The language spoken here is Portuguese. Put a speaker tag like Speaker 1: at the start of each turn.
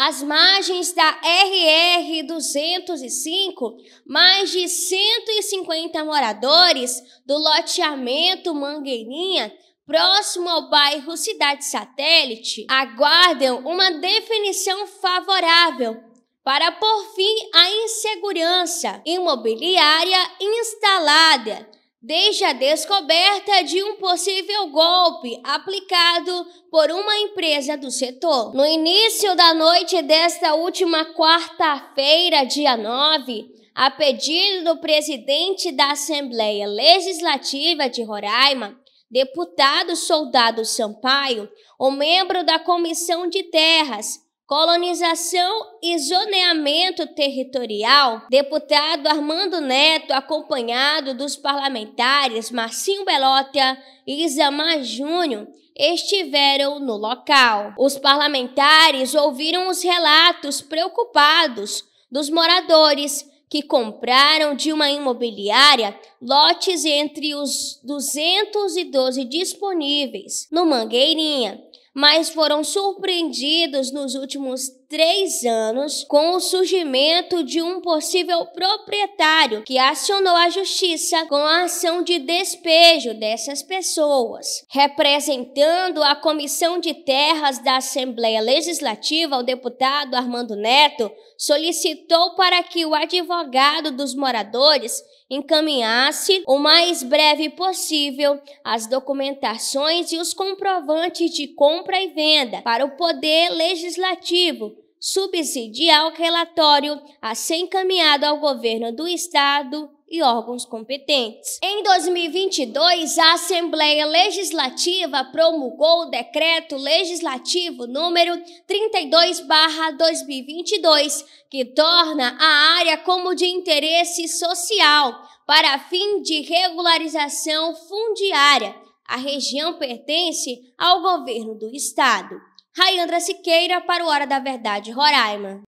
Speaker 1: às margens da RR 205, mais de 150 moradores do loteamento Mangueirinha, próximo ao bairro Cidade Satélite, aguardam uma definição favorável para por fim a insegurança imobiliária instalada desde a descoberta de um possível golpe aplicado por uma empresa do setor. No início da noite desta última quarta-feira, dia 9, a pedido do presidente da Assembleia Legislativa de Roraima, deputado Soldado Sampaio, o membro da Comissão de Terras, Colonização e zoneamento territorial, deputado Armando Neto, acompanhado dos parlamentares Marcinho Belótia e Isamar Júnior, estiveram no local. Os parlamentares ouviram os relatos preocupados dos moradores que compraram de uma imobiliária lotes entre os 212 disponíveis no Mangueirinha mas foram surpreendidos nos últimos três anos com o surgimento de um possível proprietário que acionou a justiça com a ação de despejo dessas pessoas. Representando a Comissão de Terras da Assembleia Legislativa, o deputado Armando Neto solicitou para que o advogado dos moradores encaminhasse o mais breve possível as documentações e os comprovantes de compra e venda para o Poder Legislativo subsidiar o relatório a ser encaminhado ao governo do estado e órgãos competentes. Em 2022, a Assembleia Legislativa promulgou o decreto legislativo número 32/2022, que torna a área como de interesse social para fim de regularização fundiária. A região pertence ao governo do estado. Rayandra Siqueira para o Hora da Verdade, Roraima.